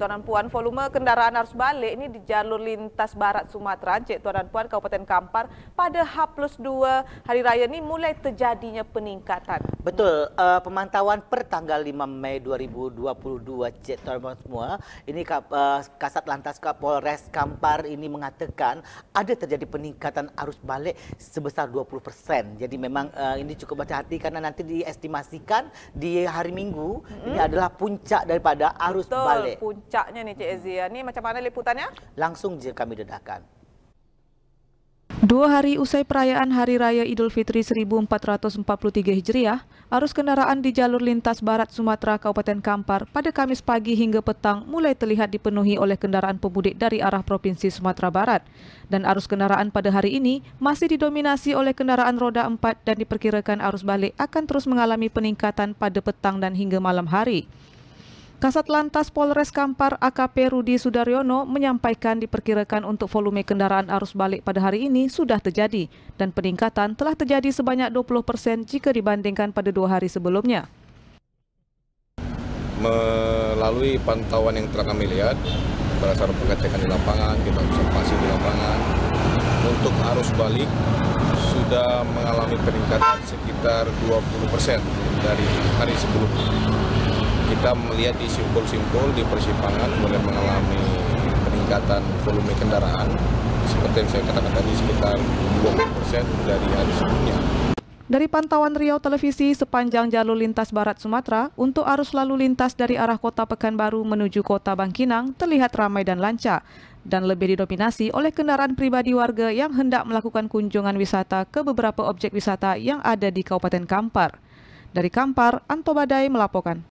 Tuan Puan, volume kendaraan arus balik ini di jalur lintas barat Sumatera, Cik Tuan Puan, Kabupaten Kampar pada H plus 2 Hari Raya ini mulai terjadinya peningkatan. Betul, uh, pemantauan per tanggal 5 Mei 2022, Cik Tuan Puan semua, ini uh, Kasat Lantas Kapolres Kampar ini mengatakan ada terjadi peningkatan arus balik sebesar 20%. Jadi memang uh, ini cukup berhati-hati karena nanti diestimasikan di hari Minggu mm -hmm. ini adalah puncak daripada arus Betul, balik. Puncak puncaknya ni Cik Ezia. Ya, ni macam mana liputannya? Langsung je kami dedahkan. Dua hari usai perayaan Hari Raya Idul Fitri 1443 Hijriah, arus kendaraan di jalur lintas barat Sumatera Kabupaten Kampar pada Kamis pagi hingga petang mulai terlihat dipenuhi oleh kendaraan pemudik dari arah Provinsi Sumatera Barat. Dan arus kendaraan pada hari ini masih didominasi oleh kendaraan roda 4 dan diperkirakan arus balik akan terus mengalami peningkatan pada petang dan hingga malam hari. Kasat Lantas Polres Kampar AKP Rudi Sudaryono menyampaikan diperkirakan untuk volume kendaraan arus balik pada hari ini sudah terjadi dan peningkatan telah terjadi sebanyak 20 persen jika dibandingkan pada dua hari sebelumnya. Melalui pantauan yang telah kami lihat, berdasarkan pengecekan di lapangan, kita observasi di lapangan, untuk arus balik sudah mengalami peningkatan sekitar 20 persen dari hari sebelumnya kita melihat di simpul-simpul di persimpangan mulai mengalami peningkatan volume kendaraan seperti yang saya katakan tadi sekitar 20% dari hari sebelumnya. Dari pantauan Riau Televisi sepanjang jalur lintas Barat Sumatera, untuk arus lalu lintas dari arah kota Pekanbaru menuju kota Bangkinang terlihat ramai dan lancar, dan lebih didominasi oleh kendaraan pribadi warga yang hendak melakukan kunjungan wisata ke beberapa objek wisata yang ada di Kabupaten Kampar. Dari Kampar, Anto Badai melaporkan.